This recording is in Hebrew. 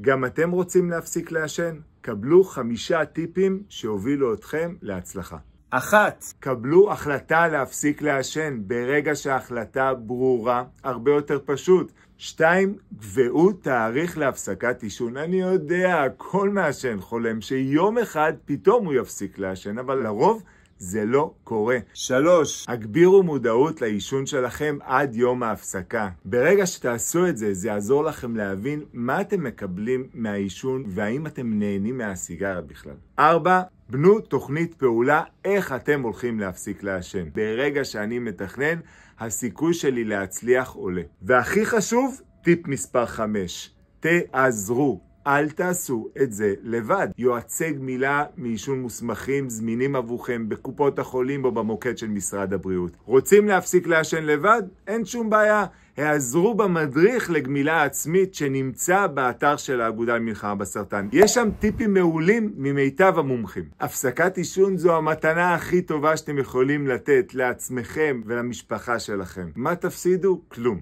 גם אתם רוצים להפסיק לעשן? קבלו חמישה טיפים שהובילו אתכם להצלחה. אחת, קבלו החלטה להפסיק לעשן. ברגע שההחלטה ברורה, הרבה יותר פשוט. שתיים, קבעו תאריך להפסקת עישון. אני יודע, כל מעשן חולם שיום אחד פתאום הוא יפסיק לעשן, אבל לרוב זה לא קורה. שלוש, הגבירו מודעות לעישון שלכם עד יום ההפסקה. ברגע שתעשו את זה, זה יעזור לכם להבין מה אתם מקבלים מהעישון והאם אתם נהנים מהסיגריה בכלל. ארבע, בנו תוכנית פעולה איך אתם הולכים להפסיק לעשן. ברגע שאני מתכנן, הסיכוי שלי להצליח עולה. והכי חשוב, טיפ מספר 5, תעזרו. אל תעשו את זה לבד. יועצי גמילה מעישון מוסמכים זמינים עבורכם בקופות החולים או במוקד של משרד הבריאות. רוצים להפסיק לעשן לבד? אין שום בעיה. העזרו במדריך לגמילה עצמית שנמצא באתר של האגודה למלחמה בסרטן. יש שם טיפים מעולים ממיטב המומחים. הפסקת עישון זו המתנה הכי טובה שאתם יכולים לתת לעצמכם ולמשפחה שלכם. מה תפסידו? כלום.